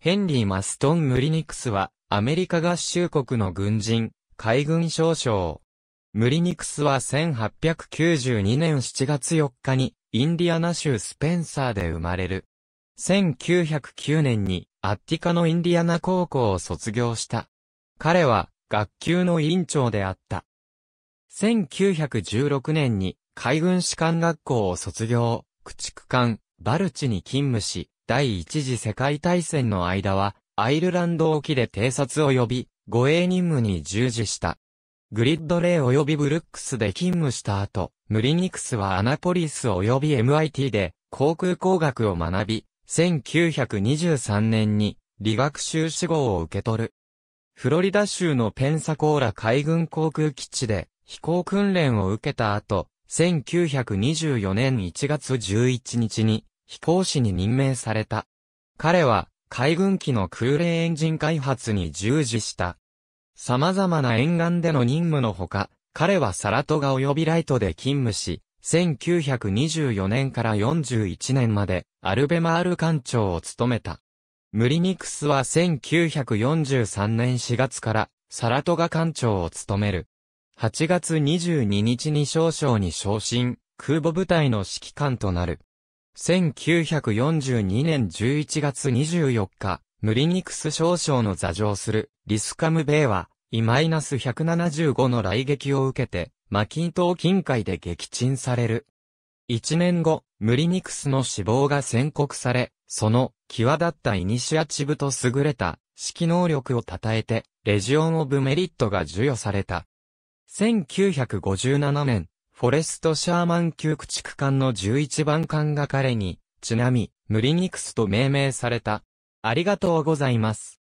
ヘンリー・マストン・ムリニクスは、アメリカ合衆国の軍人、海軍少将。ムリニクスは1892年7月4日に、インディアナ州スペンサーで生まれる。1909年に、アッティカのインディアナ高校を卒業した。彼は、学級の委員長であった。1916年に、海軍士官学校を卒業、駆逐艦、バルチに勤務し、第一次世界大戦の間は、アイルランド沖で偵察及び、護衛任務に従事した。グリッドレイ及びブルックスで勤務した後、ムリニクスはアナポリス及び MIT で航空工学を学び、1923年に理学修士号を受け取る。フロリダ州のペンサコーラ海軍航空基地で飛行訓練を受けた後、1924年1月11日に飛行士に任命された。彼は、海軍機の空冷エンジン開発に従事した。様々な沿岸での任務のほか、彼はサラトガ及びライトで勤務し、1924年から41年まで、アルベマール艦長を務めた。ムリニクスは1943年4月から、サラトガ艦長を務める。8月22日に少将に昇進、空母部隊の指揮官となる。1942年11月24日、ムリニクス少将の座上するリスカムベイは、E-175 の雷撃を受けて、マキントー近海で撃沈される。1年後、ムリニクスの死亡が宣告され、その、際立ったイニシアチブと優れた、指揮能力を称えて、レジオン・オブ・メリットが授与された。1957年、フォレスト・シャーマン級駆逐艦の11番艦が彼に、ちなみ、ムリニクスと命名された。ありがとうございます。